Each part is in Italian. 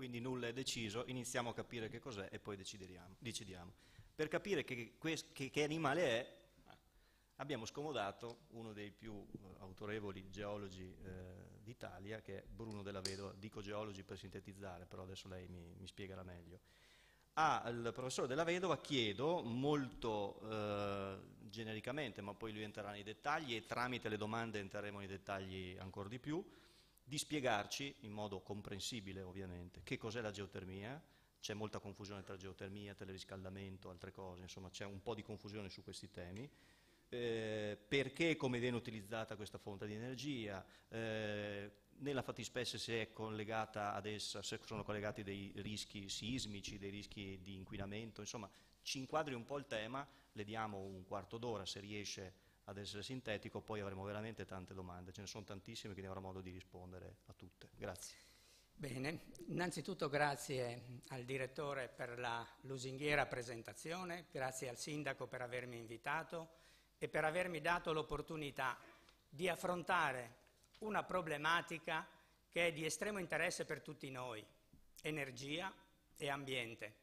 quindi nulla è deciso, iniziamo a capire che cos'è e poi decidiamo. Per capire che, che, che animale è, abbiamo scomodato uno dei più eh, autorevoli geologi eh, d'Italia, che è Bruno della Vedova, dico geologi per sintetizzare, però adesso lei mi, mi spiegherà meglio. Al ah, professore della Vedova chiedo molto eh, genericamente, ma poi lui entrerà nei dettagli e tramite le domande entreremo nei dettagli ancora di più, di spiegarci, in modo comprensibile ovviamente, che cos'è la geotermia, c'è molta confusione tra geotermia, teleriscaldamento, altre cose, insomma c'è un po' di confusione su questi temi, eh, perché e come viene utilizzata questa fonte di energia, eh, nella fattispecie se è collegata ad essa, se sono collegati dei rischi sismici, dei rischi di inquinamento, insomma ci inquadri un po' il tema, le diamo un quarto d'ora se riesce a ad essere sintetico, poi avremo veramente tante domande, ce ne sono tantissime, quindi avrò modo di rispondere a tutte. Grazie. Bene, innanzitutto grazie al direttore per la lusinghiera presentazione, grazie al sindaco per avermi invitato e per avermi dato l'opportunità di affrontare una problematica che è di estremo interesse per tutti noi, energia e ambiente.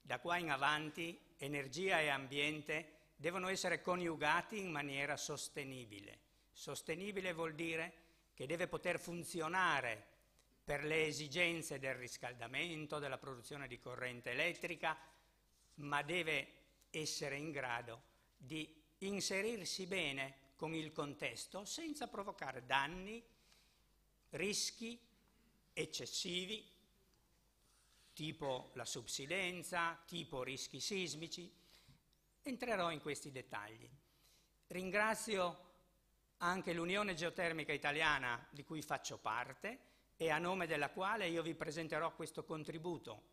Da qua in avanti energia e ambiente devono essere coniugati in maniera sostenibile. Sostenibile vuol dire che deve poter funzionare per le esigenze del riscaldamento, della produzione di corrente elettrica, ma deve essere in grado di inserirsi bene con il contesto senza provocare danni, rischi eccessivi, tipo la subsidenza, tipo rischi sismici, Entrerò in questi dettagli. Ringrazio anche l'Unione Geotermica Italiana, di cui faccio parte, e a nome della quale io vi presenterò questo contributo,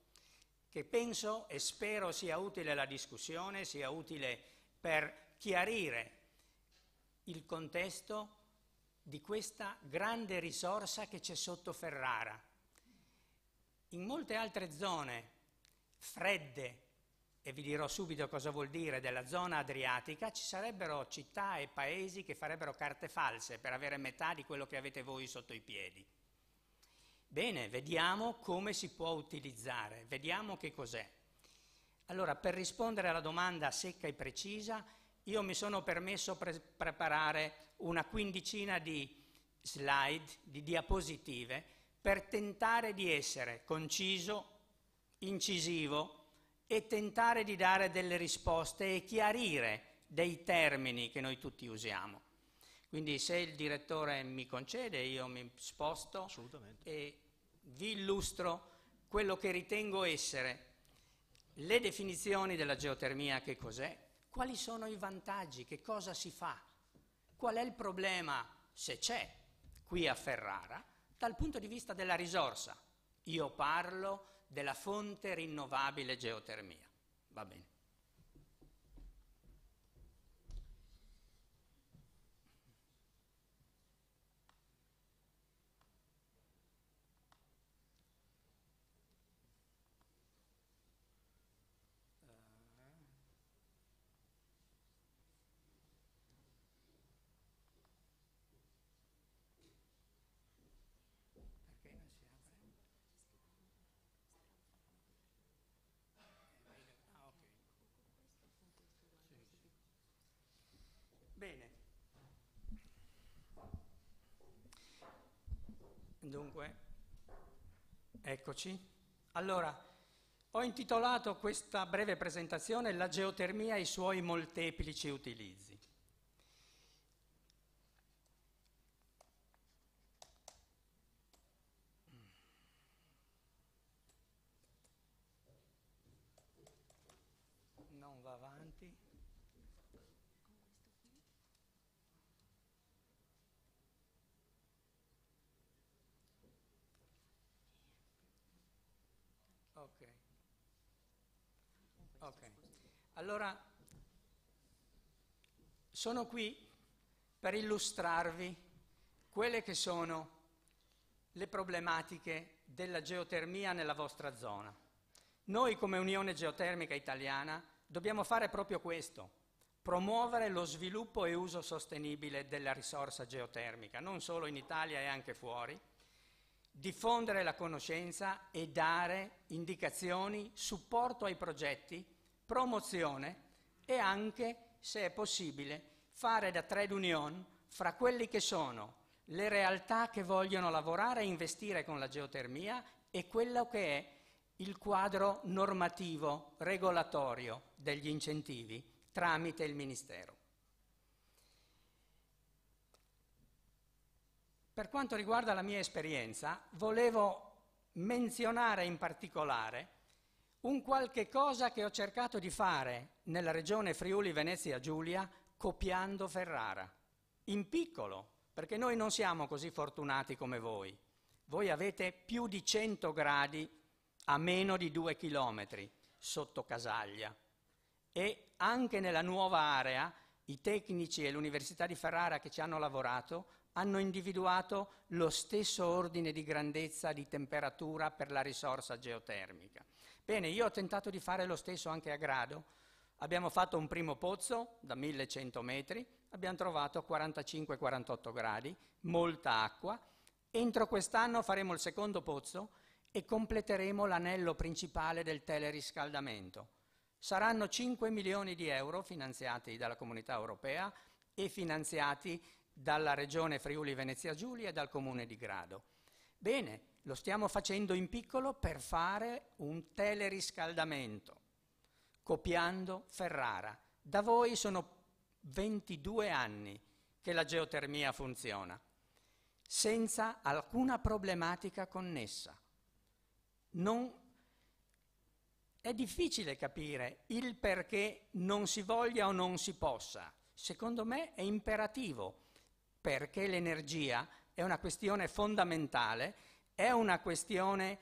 che penso e spero sia utile alla discussione, sia utile per chiarire il contesto di questa grande risorsa che c'è sotto Ferrara. In molte altre zone fredde e vi dirò subito cosa vuol dire, della zona adriatica, ci sarebbero città e paesi che farebbero carte false per avere metà di quello che avete voi sotto i piedi. Bene, vediamo come si può utilizzare, vediamo che cos'è. Allora, per rispondere alla domanda secca e precisa, io mi sono permesso pre- preparare una quindicina di slide, di diapositive, per tentare di essere conciso, incisivo, e tentare di dare delle risposte e chiarire dei termini che noi tutti usiamo. Quindi se il direttore mi concede io mi sposto e vi illustro quello che ritengo essere le definizioni della geotermia, che cos'è, quali sono i vantaggi, che cosa si fa, qual è il problema, se c'è, qui a Ferrara, dal punto di vista della risorsa. Io parlo della fonte rinnovabile geotermia. Va bene. Dunque, eccoci. Allora, ho intitolato questa breve presentazione La geotermia e i suoi molteplici utilizzi. Allora, sono qui per illustrarvi quelle che sono le problematiche della geotermia nella vostra zona. Noi come Unione Geotermica Italiana dobbiamo fare proprio questo, promuovere lo sviluppo e uso sostenibile della risorsa geotermica, non solo in Italia e anche fuori, diffondere la conoscenza e dare indicazioni, supporto ai progetti promozione e anche, se è possibile, fare da trade union fra quelli che sono le realtà che vogliono lavorare e investire con la geotermia e quello che è il quadro normativo, regolatorio degli incentivi tramite il Ministero. Per quanto riguarda la mia esperienza, volevo menzionare in particolare un qualche cosa che ho cercato di fare nella regione Friuli Venezia Giulia copiando Ferrara, in piccolo, perché noi non siamo così fortunati come voi. Voi avete più di 100 gradi a meno di 2 chilometri sotto Casaglia e anche nella nuova area i tecnici e l'Università di Ferrara che ci hanno lavorato hanno individuato lo stesso ordine di grandezza di temperatura per la risorsa geotermica. Bene, io ho tentato di fare lo stesso anche a grado. Abbiamo fatto un primo pozzo da 1100 metri, abbiamo trovato 45-48 gradi, molta acqua. Entro quest'anno faremo il secondo pozzo e completeremo l'anello principale del teleriscaldamento. Saranno 5 milioni di euro finanziati dalla comunità europea e finanziati dalla regione Friuli Venezia Giulia e dal comune di Grado. Bene, lo stiamo facendo in piccolo per fare un teleriscaldamento, copiando Ferrara. Da voi sono 22 anni che la geotermia funziona, senza alcuna problematica connessa. Non è difficile capire il perché non si voglia o non si possa. Secondo me è imperativo, perché l'energia è una questione fondamentale è una questione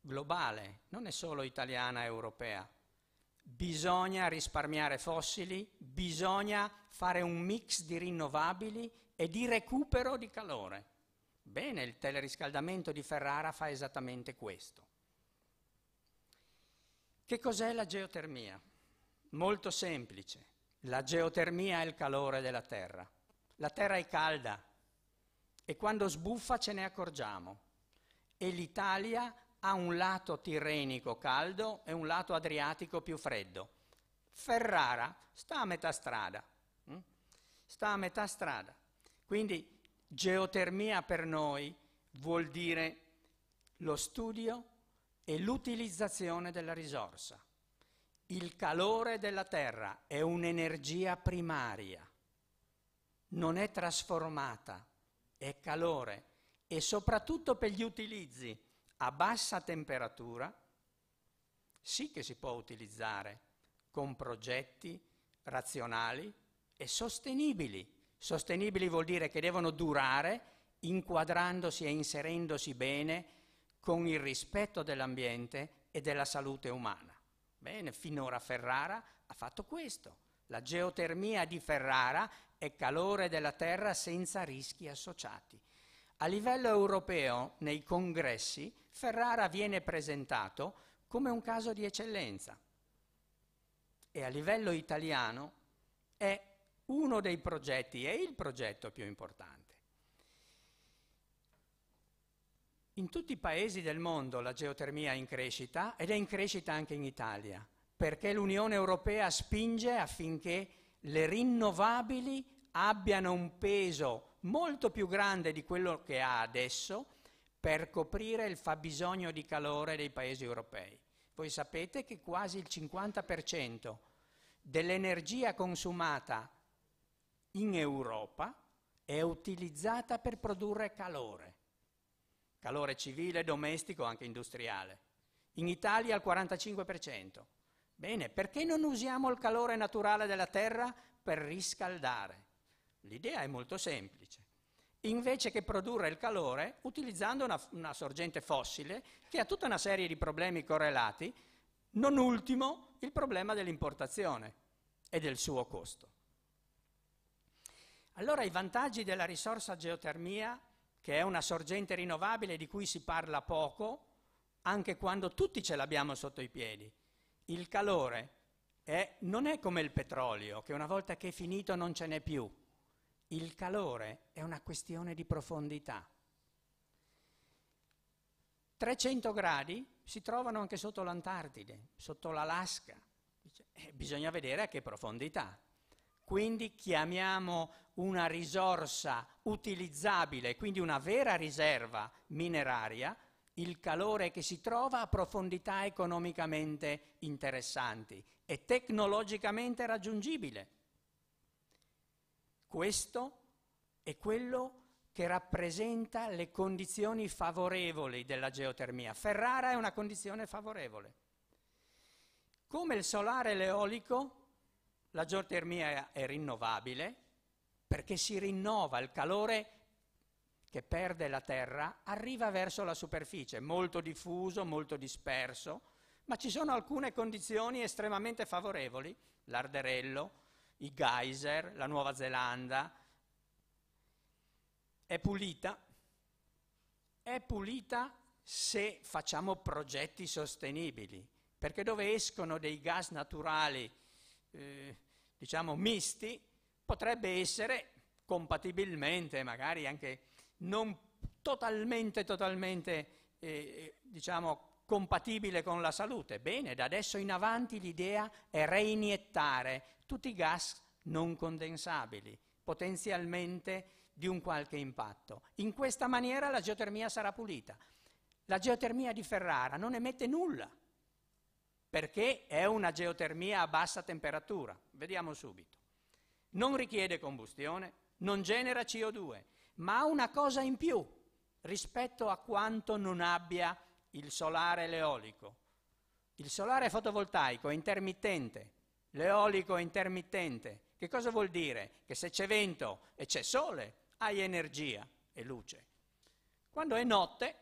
globale, non è solo italiana, europea. Bisogna risparmiare fossili, bisogna fare un mix di rinnovabili e di recupero di calore. Bene, il teleriscaldamento di Ferrara fa esattamente questo. Che cos'è la geotermia? Molto semplice. La geotermia è il calore della Terra. La Terra è calda, e quando sbuffa ce ne accorgiamo. E l'Italia ha un lato tirrenico caldo e un lato adriatico più freddo. Ferrara sta a metà strada, mm? sta a metà strada. Quindi geotermia per noi vuol dire lo studio e l'utilizzazione della risorsa. Il calore della terra è un'energia primaria, non è trasformata e calore e soprattutto per gli utilizzi a bassa temperatura, sì che si può utilizzare con progetti razionali e sostenibili. Sostenibili vuol dire che devono durare inquadrandosi e inserendosi bene con il rispetto dell'ambiente e della salute umana. Bene, finora Ferrara ha fatto questo. La geotermia di Ferrara e calore della terra senza rischi associati. A livello europeo, nei congressi, Ferrara viene presentato come un caso di eccellenza e a livello italiano è uno dei progetti, è il progetto più importante. In tutti i paesi del mondo la geotermia è in crescita ed è in crescita anche in Italia, perché l'Unione Europea spinge affinché le rinnovabili abbiano un peso molto più grande di quello che ha adesso per coprire il fabbisogno di calore dei paesi europei. Voi sapete che quasi il 50% dell'energia consumata in Europa è utilizzata per produrre calore, calore civile, domestico, anche industriale. In Italia il 45%. Bene, perché non usiamo il calore naturale della Terra per riscaldare? L'idea è molto semplice. Invece che produrre il calore utilizzando una, una sorgente fossile che ha tutta una serie di problemi correlati, non ultimo il problema dell'importazione e del suo costo. Allora i vantaggi della risorsa geotermia, che è una sorgente rinnovabile di cui si parla poco, anche quando tutti ce l'abbiamo sotto i piedi, il calore è, non è come il petrolio, che una volta che è finito non ce n'è più. Il calore è una questione di profondità. 300 gradi si trovano anche sotto l'Antartide, sotto l'Alaska. Eh, bisogna vedere a che profondità. Quindi chiamiamo una risorsa utilizzabile, quindi una vera riserva mineraria, il calore che si trova a profondità economicamente interessanti e tecnologicamente raggiungibile. Questo è quello che rappresenta le condizioni favorevoli della geotermia. Ferrara è una condizione favorevole. Come il solare e l'eolico, la geotermia è rinnovabile perché si rinnova, il calore che perde la terra arriva verso la superficie, molto diffuso, molto disperso, ma ci sono alcune condizioni estremamente favorevoli, l'arderello, i geyser, la Nuova Zelanda, è pulita, è pulita se facciamo progetti sostenibili, perché dove escono dei gas naturali, eh, diciamo, misti, potrebbe essere compatibilmente magari anche non totalmente, totalmente, eh, eh, diciamo, compatibile con la salute. Bene, da adesso in avanti l'idea è reiniettare tutti i gas non condensabili, potenzialmente di un qualche impatto. In questa maniera la geotermia sarà pulita. La geotermia di Ferrara non emette nulla, perché è una geotermia a bassa temperatura. Vediamo subito. Non richiede combustione, non genera CO2, ma ha una cosa in più rispetto a quanto non abbia il solare e l'eolico. Il solare fotovoltaico è intermittente, l'eolico è intermittente. Che cosa vuol dire? Che se c'è vento e c'è sole, hai energia e luce. Quando è notte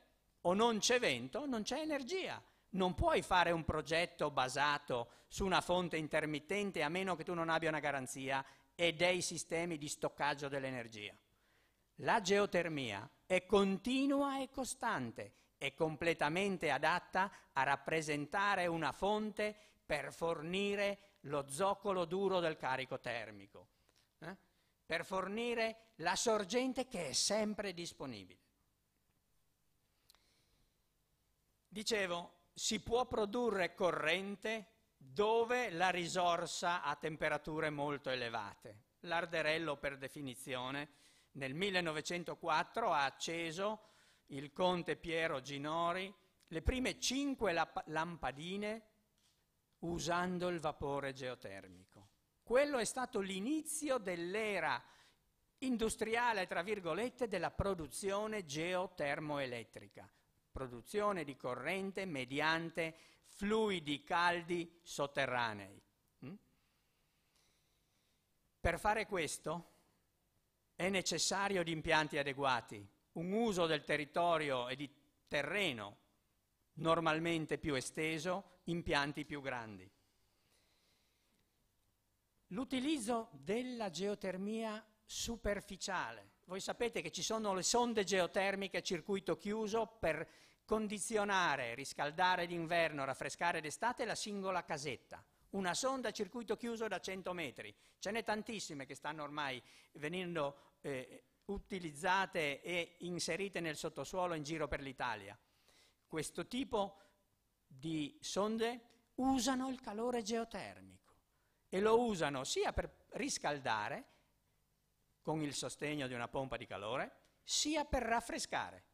o non c'è vento, non c'è energia. Non puoi fare un progetto basato su una fonte intermittente a meno che tu non abbia una garanzia e dei sistemi di stoccaggio dell'energia. La geotermia è continua e costante, è completamente adatta a rappresentare una fonte per fornire lo zoccolo duro del carico termico, eh? per fornire la sorgente che è sempre disponibile. Dicevo, si può produrre corrente dove la risorsa ha temperature molto elevate. L'arderello per definizione nel 1904 ha acceso il conte Piero Ginori le prime cinque lap- lampadine usando il vapore geotermico. Quello è stato l'inizio dell'era industriale, tra virgolette, della produzione geotermoelettrica, produzione di corrente mediante fluidi caldi sotterranei. Mm? Per fare questo è necessario di impianti adeguati, un uso del territorio e di terreno normalmente più esteso, impianti più grandi. L'utilizzo della geotermia superficiale. Voi sapete che ci sono le sonde geotermiche a circuito chiuso per condizionare, riscaldare d'inverno, raffrescare d'estate la singola casetta. Una sonda a circuito chiuso da 100 metri. Ce n'è tantissime che stanno ormai venendo eh, utilizzate e inserite nel sottosuolo in giro per l'Italia. Questo tipo di sonde usano il calore geotermico e lo usano sia per riscaldare con il sostegno di una pompa di calore, sia per raffrescare.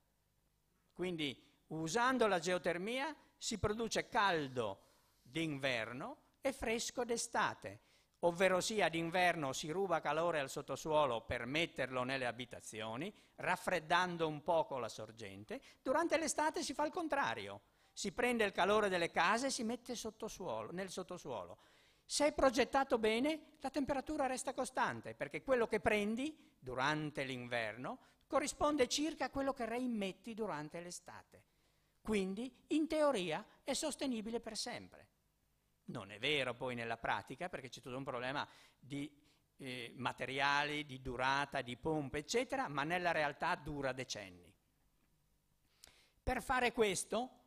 Quindi usando la geotermia si produce caldo d'inverno e fresco d'estate ovvero sia d'inverno si ruba calore al sottosuolo per metterlo nelle abitazioni, raffreddando un poco la sorgente, durante l'estate si fa il contrario, si prende il calore delle case e si mette sottosuolo, nel sottosuolo. Se è progettato bene, la temperatura resta costante, perché quello che prendi durante l'inverno corrisponde circa a quello che reimmetti durante l'estate. Quindi, in teoria, è sostenibile per sempre. Non è vero poi nella pratica perché c'è tutto un problema di eh, materiali, di durata, di pompe, eccetera, ma nella realtà dura decenni. Per fare questo,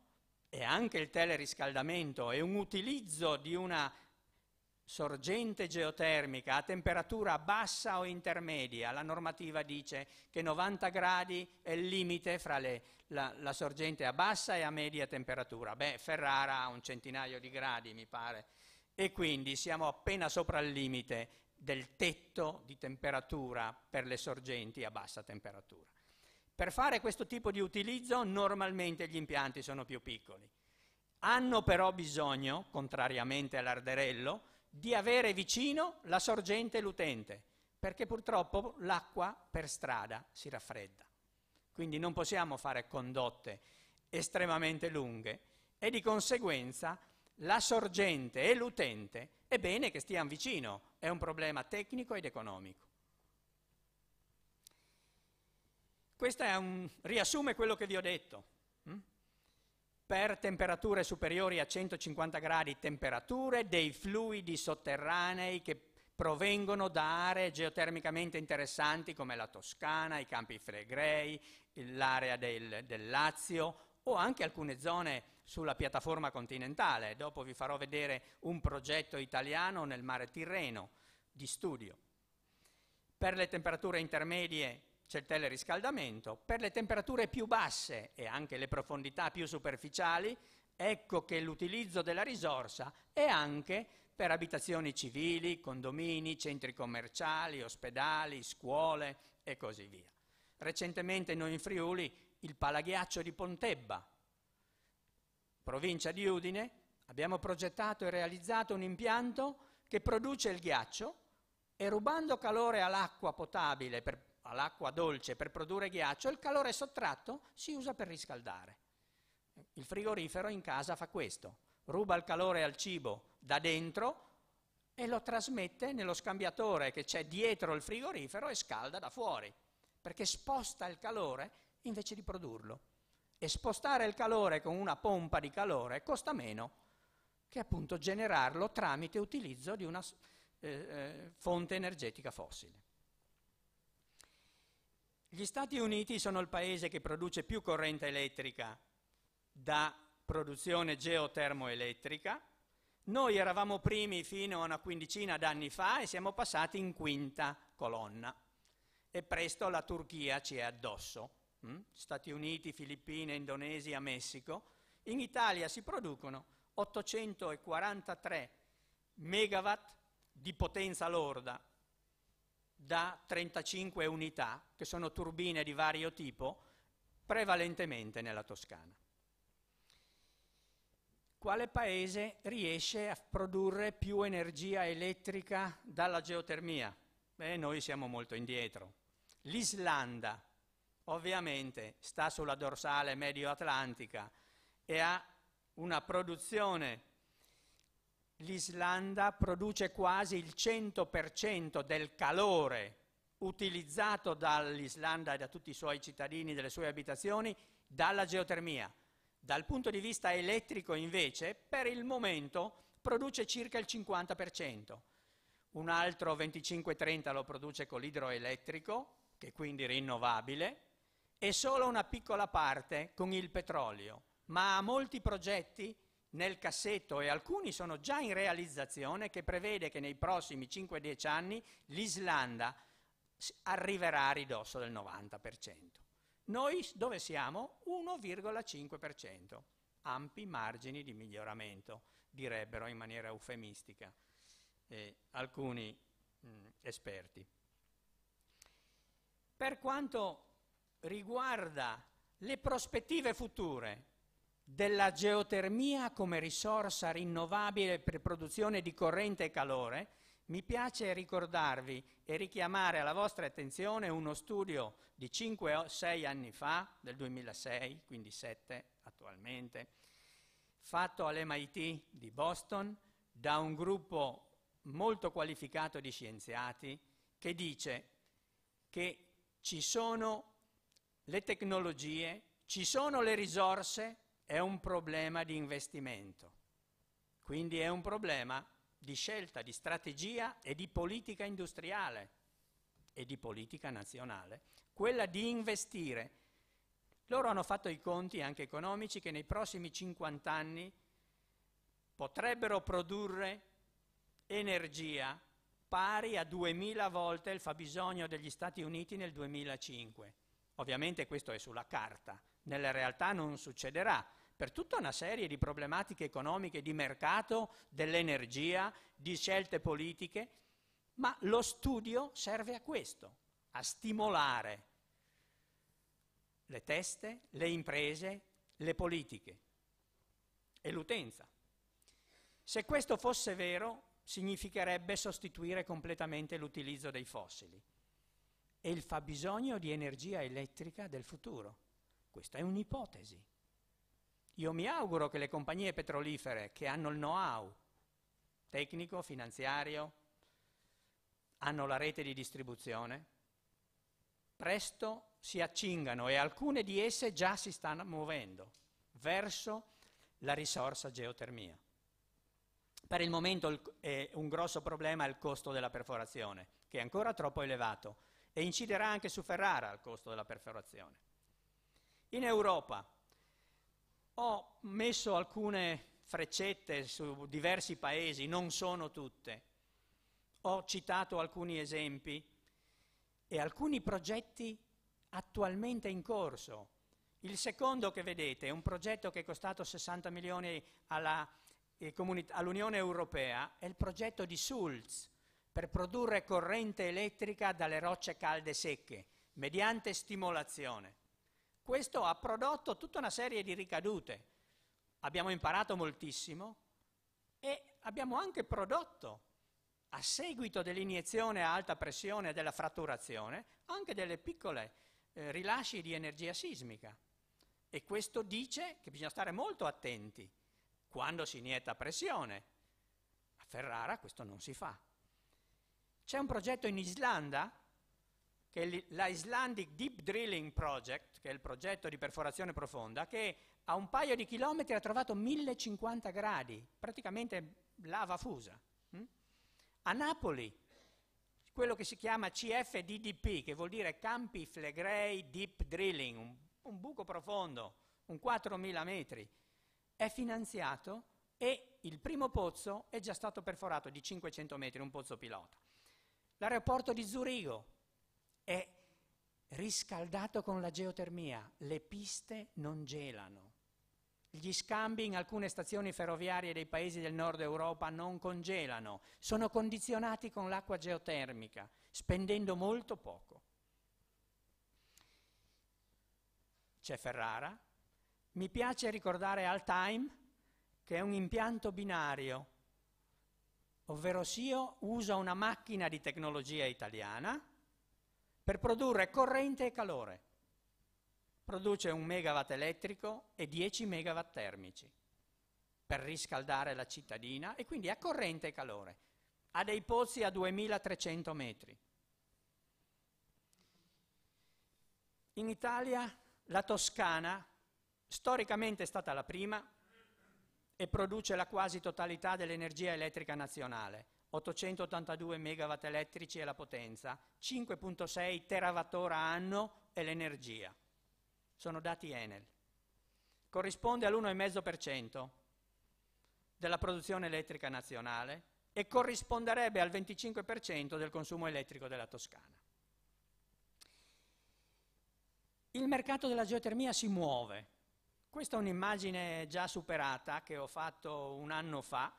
e anche il teleriscaldamento e un utilizzo di una sorgente geotermica a temperatura bassa o intermedia, la normativa dice che 90 gradi è il limite fra le, la, la, sorgente a bassa e a media temperatura. Beh, Ferrara ha un centinaio di gradi, mi pare, e quindi siamo appena sopra il limite del tetto di temperatura per le sorgenti a bassa temperatura. Per fare questo tipo di utilizzo normalmente gli impianti sono più piccoli. Hanno però bisogno, contrariamente all'arderello, di avere vicino la sorgente e l'utente, perché purtroppo l'acqua per strada si raffredda. Quindi non possiamo fare condotte estremamente lunghe e di conseguenza la sorgente e l'utente è bene che stiano vicino, è un problema tecnico ed economico. Questo è un, riassume quello che vi ho detto. Hm? per temperature superiori a 150 gradi temperature dei fluidi sotterranei che provengono da aree geotermicamente interessanti come la Toscana, i Campi Flegrei, l'area del, del Lazio o anche alcune zone sulla piattaforma continentale. Dopo vi farò vedere un progetto italiano nel mare Tirreno di studio. Per le temperature intermedie c'è il teleriscaldamento, per le temperature più basse e anche le profondità più superficiali, ecco che l'utilizzo della risorsa è anche per abitazioni civili, condomini, centri commerciali, ospedali, scuole e così via. Recentemente noi in Friuli il palaghiaccio di Pontebba, provincia di Udine, abbiamo progettato e realizzato un impianto che produce il ghiaccio e rubando calore all'acqua potabile per all'acqua dolce per produrre ghiaccio, il calore sottratto si usa per riscaldare. Il frigorifero in casa fa questo, ruba il calore al cibo da dentro e lo trasmette nello scambiatore che c'è dietro il frigorifero e scalda da fuori, perché sposta il calore invece di produrlo. E spostare il calore con una pompa di calore costa meno che appunto generarlo tramite utilizzo di una eh, eh fonte energetica fossile. Gli Stati Uniti sono il paese che produce più corrente elettrica da produzione geotermoelettrica. Noi eravamo primi fino a una quindicina d'anni fa e siamo passati in quinta colonna. E presto la Turchia ci è addosso. Mm? Stati Uniti, Filippine, Indonesia, Messico. In Italia si producono 843 megawatt di potenza lorda da 35 unità, che sono turbine di vario tipo, prevalentemente nella Toscana. Quale paese riesce a produrre più energia elettrica dalla geotermia? Beh, noi siamo molto indietro. L'Islanda, ovviamente, sta sulla dorsale medio-atlantica e ha una produzione l'Islanda produce quasi il 100% del calore utilizzato dall'Islanda e da tutti i suoi cittadini, delle sue abitazioni, dalla geotermia. Dal punto di vista elettrico invece, per il momento produce circa il 50%, un altro 25-30 lo produce con l'idroelettrico, che è quindi rinnovabile, e solo una piccola parte con il petrolio. Ma a molti progetti nel cassetto e alcuni sono già in realizzazione che prevede che nei prossimi 5-10 anni l'Islanda arriverà a ridosso del 90%. Noi dove siamo? 1,5%. Ampi margini di miglioramento, direbbero in maniera eufemistica eh, alcuni mh, mm, esperti. Per quanto riguarda le prospettive future, della geotermia come risorsa rinnovabile per produzione di corrente e calore, mi piace ricordarvi e richiamare alla vostra attenzione uno studio di 5-6 anni fa, del 2006, quindi 7 attualmente, fatto all'MIT di Boston da un gruppo molto qualificato di scienziati che dice che ci sono le tecnologie, ci sono le risorse è un problema di investimento, quindi è un problema di scelta, di strategia e di politica industriale e di politica nazionale, quella di investire. Loro hanno fatto i conti anche economici che nei prossimi 50 anni potrebbero produrre energia pari a 2000 volte il fabbisogno degli Stati Uniti nel 2005. Ovviamente questo è sulla carta, nella realtà non succederà, per tutta una serie di problematiche economiche, di mercato, dell'energia, di scelte politiche, ma lo studio serve a questo, a stimolare le teste, le imprese, le politiche e l'utenza. Se questo fosse vero, significherebbe sostituire completamente l'utilizzo dei fossili e il fabbisogno di energia elettrica del futuro. Questa è un'ipotesi. Io mi auguro che le compagnie petrolifere che hanno il know-how tecnico, finanziario, hanno la rete di distribuzione, presto si accingano e alcune di esse già si stanno muovendo verso la risorsa geotermia. Per il momento il, eh, un grosso problema è il costo della perforazione, che è ancora troppo elevato e inciderà anche su Ferrara il costo della perforazione. In Europa ho messo alcune freccette su diversi paesi, non sono tutte. Ho citato alcuni esempi e alcuni progetti attualmente in corso. Il secondo che vedete è un progetto che è costato 60 milioni alla, eh, all'Unione Europea, è il progetto di Sulz per produrre corrente elettrica dalle rocce calde secche mediante stimolazione. Questo ha prodotto tutta una serie di ricadute. Abbiamo imparato moltissimo e abbiamo anche prodotto, a seguito dell'iniezione a alta pressione e della fratturazione, anche delle piccole eh, rilasci di energia sismica. E questo dice che bisogna stare molto attenti quando si inietta pressione. A Ferrara questo non si fa. C'è un progetto in Islanda che l'Islandic Deep Drilling Project, che è il progetto di perforazione profonda, che a un paio di chilometri ha trovato 1050 gradi, praticamente lava fusa. Hm? A Napoli, quello che si chiama CFDDP, che vuol dire Campi Flegrei Deep Drilling, un, un buco profondo, un 4.000 metri, è finanziato e il primo pozzo è già stato perforato di 500 metri, un pozzo pilota. L'aeroporto di Zurigo, è riscaldato con la geotermia, le piste non gelano. Gli scambi in alcune stazioni ferroviarie dei paesi del nord Europa non congelano, sono condizionati con l'acqua geotermica, spendendo molto poco. C'è Ferrara. Mi piace ricordare Altheim che è un impianto binario, ovvero Sio usa una macchina di tecnologia italiana per produrre corrente e calore. Produce un megawatt elettrico e 10 megawatt termici per riscaldare la cittadina e quindi a corrente e calore. Ha dei pozzi a 2300 metri. In Italia la Toscana storicamente è stata la prima e produce la quasi totalità dell'energia elettrica nazionale 882 megawatt elettrici è la potenza, 5.6 terawattora anno è l'energia. Sono dati Enel. Corrisponde all'1,5% della produzione elettrica nazionale e corrisponderebbe al 25% del consumo elettrico della Toscana. Il mercato della geotermia si muove. Questa è un'immagine già superata che ho fatto un anno fa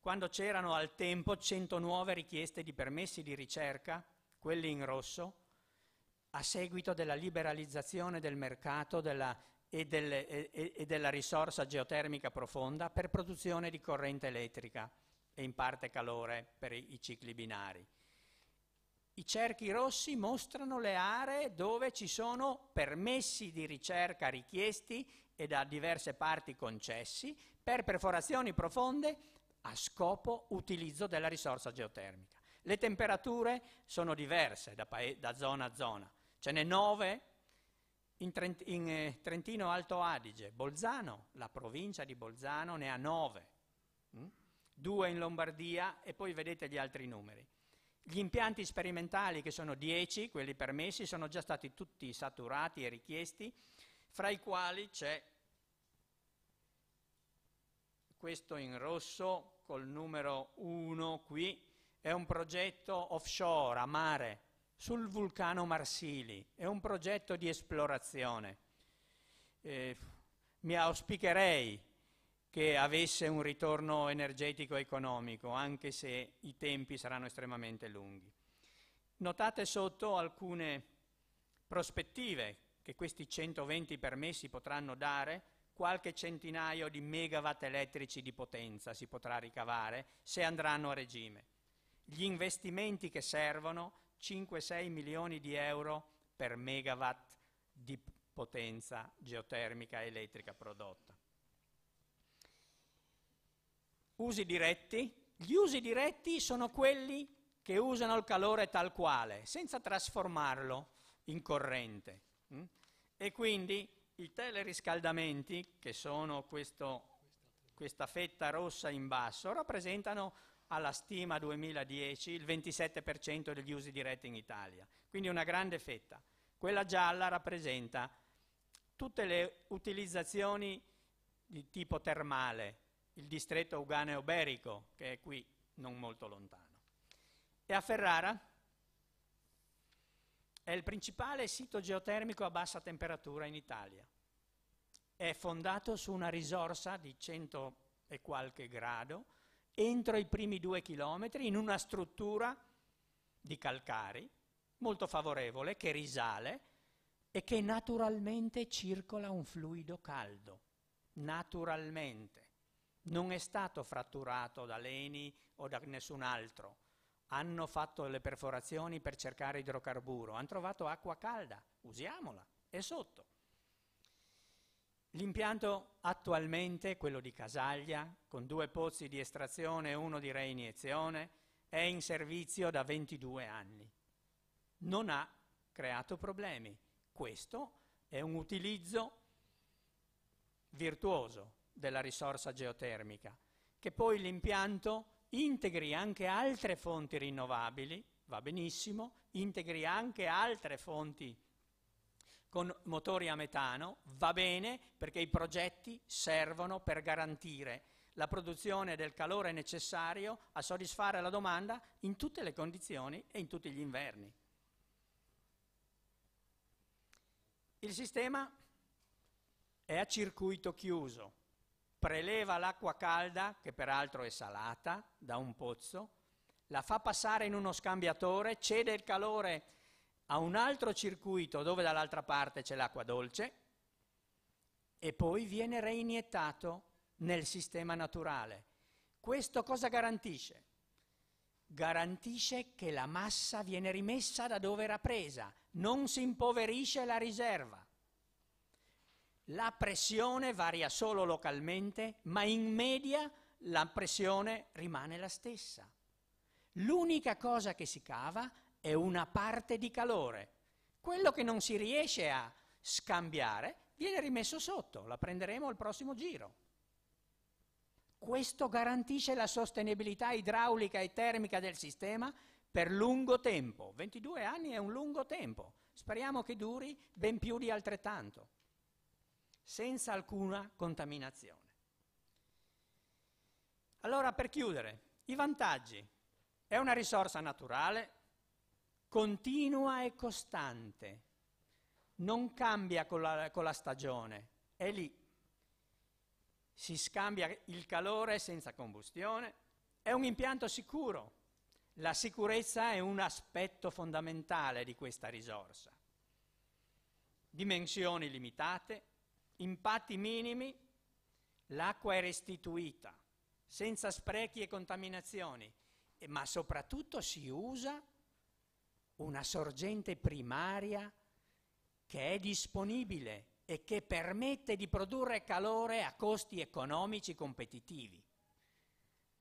quando c'erano al tempo 109 richieste di permessi di ricerca, quelli in rosso, a seguito della liberalizzazione del mercato della, e, delle, e, e della risorsa geotermica profonda per produzione di corrente elettrica e in parte calore per i, i cicli binari. I cerchi rossi mostrano le aree dove ci sono permessi di ricerca richiesti e da diverse parti concessi per perforazioni profonde a scopo utilizzo della risorsa geotermica. Le temperature sono diverse da, da zona a zona, ce n'è 9 in, Trent in eh, Trentino Alto Adige, Bolzano, la provincia di Bolzano ne ha 9, mm? due in Lombardia e poi vedete gli altri numeri. Gli impianti sperimentali, che sono 10, quelli permessi, sono già stati tutti saturati e richiesti, fra i quali c'è questo in rosso col numero 1 qui, è un progetto offshore a mare sul vulcano Marsili, è un progetto di esplorazione. Eh, mi auspicherei che avesse un ritorno energetico economico, anche se i tempi saranno estremamente lunghi. Notate sotto alcune prospettive che questi 120 permessi potranno dare qualche centinaio di megawatt elettrici di potenza si potrà ricavare se andranno a regime. Gli investimenti che servono 5-6 milioni di euro per megawatt di potenza geotermica elettrica prodotta. Usi diretti. Gli usi diretti sono quelli che usano il calore tal quale, senza trasformarlo in corrente. Mm? E quindi i teleriscaldamenti, che sono questo, questa fetta rossa in basso, rappresentano alla stima 2010 il 27% degli usi diretti in Italia, quindi una grande fetta. Quella gialla rappresenta tutte le utilizzazioni di tipo termale, il distretto uganeo-berico, che è qui non molto lontano. E a Ferrara? È il principale sito geotermico a bassa temperatura in Italia. È fondato su una risorsa di 100 e qualche grado entro i primi due chilometri in una struttura di calcari molto favorevole che risale e che naturalmente circola un fluido caldo, naturalmente. Non è stato fratturato da Leni o da nessun altro hanno fatto le perforazioni per cercare idrocarburo, hanno trovato acqua calda, usiamola, è sotto. L'impianto attualmente, quello di Casaglia, con due pozzi di estrazione e uno di reiniezione, è in servizio da 22 anni. Non ha creato problemi. Questo è un utilizzo virtuoso della risorsa geotermica, che poi l'impianto integri anche altre fonti rinnovabili, va benissimo, integri anche altre fonti con motori a metano, va bene perché i progetti servono per garantire la produzione del calore necessario a soddisfare la domanda in tutte le condizioni e in tutti gli inverni. Il sistema è a circuito chiuso, preleva l'acqua calda, che peraltro è salata, da un pozzo, la fa passare in uno scambiatore, cede il calore a un altro circuito dove dall'altra parte c'è l'acqua dolce e poi viene reiniettato nel sistema naturale. Questo cosa garantisce? Garantisce che la massa viene rimessa da dove era presa, non si impoverisce la riserva la pressione varia solo localmente, ma in media la pressione rimane la stessa. L'unica cosa che si cava è una parte di calore. Quello che non si riesce a scambiare viene rimesso sotto, la prenderemo al prossimo giro. Questo garantisce la sostenibilità idraulica e termica del sistema per lungo tempo. 22 anni è un lungo tempo, speriamo che duri ben più di altrettanto senza alcuna contaminazione. Allora, per chiudere, i vantaggi. È una risorsa naturale, continua e costante, non cambia con la, con la stagione, è lì. Si scambia il calore senza combustione, è un impianto sicuro. La sicurezza è un aspetto fondamentale di questa risorsa. Dimensioni limitate, impatti minimi, l'acqua è restituita, senza sprechi e contaminazioni, ma soprattutto si usa una sorgente primaria che è disponibile e che permette di produrre calore a costi economici competitivi.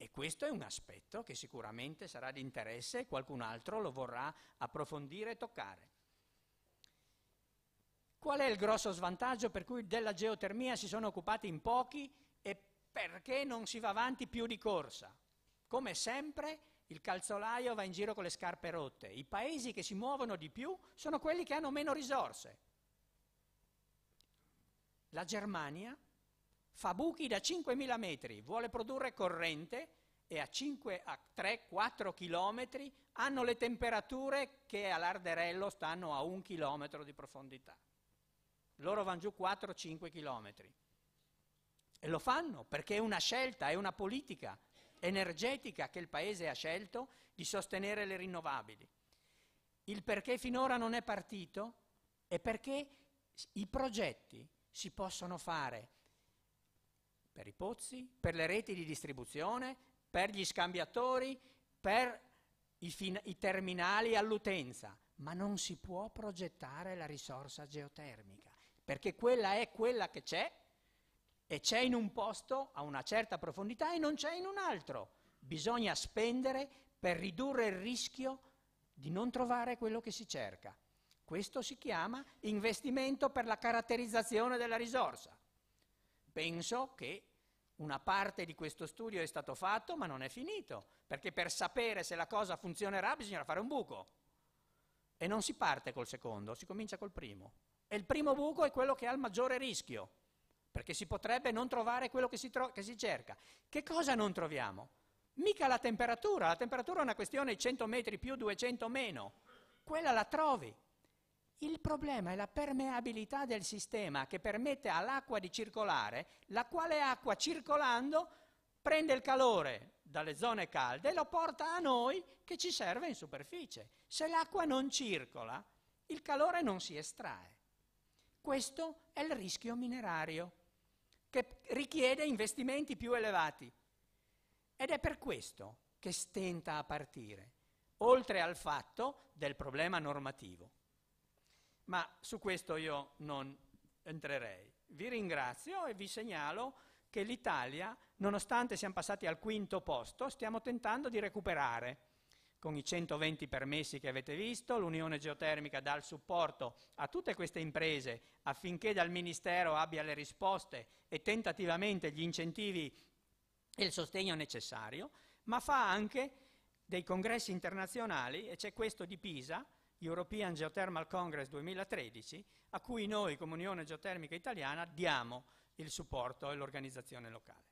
E questo è un aspetto che sicuramente sarà di interesse e qualcun altro lo vorrà approfondire e toccare. Qual è il grosso svantaggio per cui della geotermia si sono occupati in pochi e perché non si va avanti più di corsa? Come sempre il calzolaio va in giro con le scarpe rotte. I paesi che si muovono di più sono quelli che hanno meno risorse. La Germania fa buchi da 5.000 metri, vuole produrre corrente e a, 5, a 3-4 chilometri hanno le temperature che all'Arderello stanno a un chilometro di profondità loro vanno giù 4-5 chilometri. E lo fanno perché è una scelta, è una politica energetica che il Paese ha scelto di sostenere le rinnovabili. Il perché finora non è partito è perché i progetti si possono fare per i pozzi, per le reti di distribuzione, per gli scambiatori, per i, fin- i terminali all'utenza, ma non si può progettare la risorsa geotermica perché quella è quella che c'è e c'è in un posto a una certa profondità e non c'è in un altro. Bisogna spendere per ridurre il rischio di non trovare quello che si cerca. Questo si chiama investimento per la caratterizzazione della risorsa. Penso che una parte di questo studio è stato fatto ma non è finito, perché per sapere se la cosa funzionerà bisognerà fare un buco. E non si parte col secondo, si comincia col primo. E il primo buco è quello che ha il maggiore rischio, perché si potrebbe non trovare quello che si, tro- che si cerca. Che cosa non troviamo? Mica la temperatura, la temperatura è una questione di 100 metri più, 200 meno, quella la trovi. Il problema è la permeabilità del sistema che permette all'acqua di circolare, la quale acqua circolando prende il calore dalle zone calde e lo porta a noi che ci serve in superficie. Se l'acqua non circola, il calore non si estrae. Questo è il rischio minerario, che richiede investimenti più elevati. Ed è per questo che stenta a partire, oltre al fatto del problema normativo. Ma su questo io non entrerei. Vi ringrazio e vi segnalo che l'Italia, nonostante siamo passati al quinto posto, stiamo tentando di recuperare con i 120 permessi che avete visto, l'Unione Geotermica dà il supporto a tutte queste imprese affinché dal Ministero abbia le risposte e tentativamente gli incentivi e il sostegno necessario, ma fa anche dei congressi internazionali e c'è questo di Pisa, European Geothermal Congress 2013, a cui noi come Unione Geotermica Italiana diamo il supporto e l'organizzazione locale.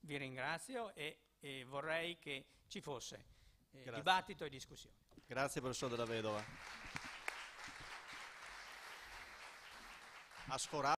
Vi ringrazio e, e vorrei che ci fosse eh, dibattito e discussione. Grazie professor Della Vedova.